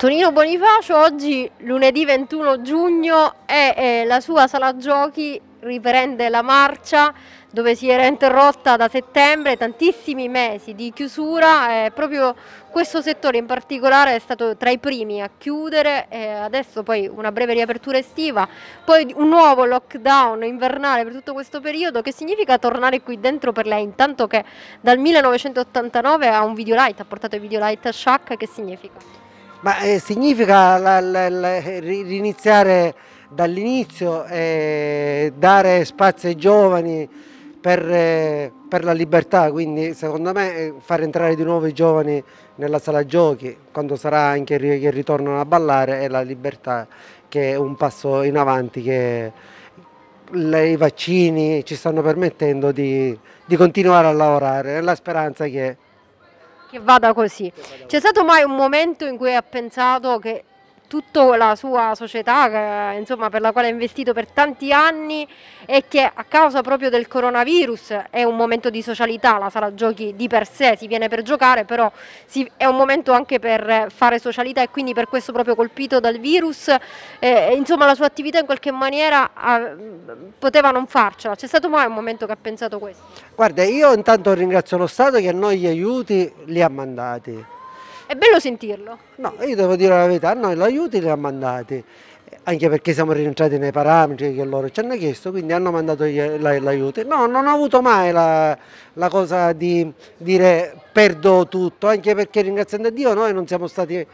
Tonino Bonifacio oggi lunedì 21 giugno e la sua sala giochi riprende la marcia dove si era interrotta da settembre, tantissimi mesi di chiusura e proprio questo settore in particolare è stato tra i primi a chiudere, adesso poi una breve riapertura estiva, poi un nuovo lockdown invernale per tutto questo periodo che significa tornare qui dentro per lei, intanto che dal 1989 ha un videolight, ha portato i videolight a Shack, che significa? Ma eh, significa la, la, la, riniziare dall'inizio e dare spazio ai giovani per, eh, per, la libertà, quindi secondo me eh, far entrare di nuovo i giovani nella sala giochi, quando sarà anche che ritornano a ballare, è la libertà che è un passo in avanti che le, i vaccini ci stanno permettendo di, di continuare a lavorare, nella speranza che che vada così. C'è stato mai un momento in cui ha pensato che tutta la sua società eh, insomma, per la quale ha investito per tanti anni e che a causa proprio del coronavirus è un momento di socialità, la sala giochi di per sé si viene per giocare, però si, è un momento anche per fare socialità e quindi per questo proprio colpito dal virus, eh, insomma la sua attività in qualche maniera eh, poteva non farcela, c'è stato mai un momento che ha pensato questo? Guarda, io intanto ringrazio lo Stato che a noi gli aiuti li ha mandati è bello sentirlo. No, io devo dire la verità, noi l'aiuto aiuti li ha mandati, anche perché siamo rientrati nei parametri che loro ci hanno chiesto, quindi hanno mandato l'aiuto. No, non ho avuto mai la, la cosa di dire perdo tutto, anche perché ringraziando Dio noi non siamo stati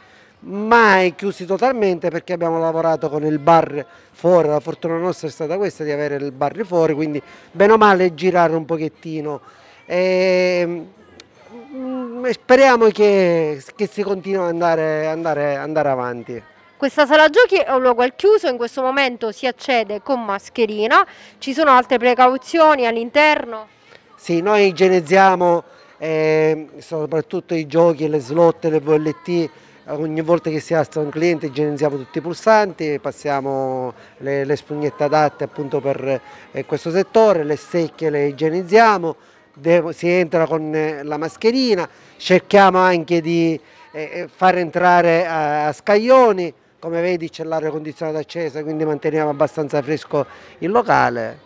mai chiusi totalmente perché abbiamo lavorato con il bar fuori, la fortuna nostra è stata questa di avere il bar fuori, quindi bene o male girare un pochettino. E, ehm, speriamo che, che, si continui ad andare, andare, andare avanti. Questa sala giochi è un luogo al chiuso, in questo momento si accede con mascherina, ci sono altre precauzioni all'interno? Sì, noi igienizziamo eh, soprattutto i giochi, le slot, le VLT, ogni volta che si alza un cliente igienizziamo tutti i pulsanti, passiamo le, le spugnette adatte appunto per eh, questo settore, le secche le igienizziamo, si entra con eh, la mascherina, cerchiamo anche di eh, eh, far entrare a, scaglioni, come vedi c'è l'aria condizionata accesa quindi manteniamo abbastanza fresco il locale.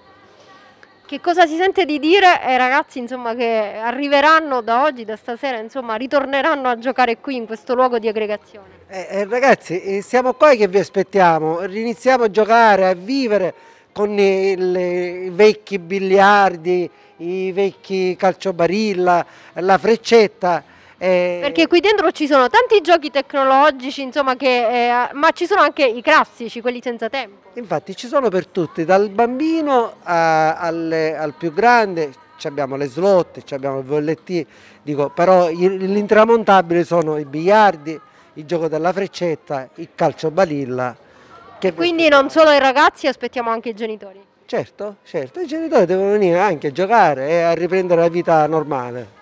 Che cosa si sente di dire ai ragazzi insomma, che arriveranno da oggi, da stasera, insomma, ritorneranno a giocare qui in questo luogo di aggregazione? Eh, eh, ragazzi, siamo qua che vi aspettiamo, riniziamo a giocare, a vivere con i vecchi biliardi, i vecchi calciobarilla, la freccetta. Eh. Perché qui dentro ci sono tanti giochi tecnologici, insomma, che, eh, ma ci sono anche i classici, quelli senza tempo. Infatti ci sono per tutti, dal bambino a, al, al più grande, abbiamo le slot, abbiamo il VLT, dico, però l'intramontabile sono i biliardi, il gioco della freccetta, il calcio balilla. Quindi non solo i ragazzi, aspettiamo anche i genitori. Certo, certo, i genitori devono venire anche a giocare e a riprendere la vita normale.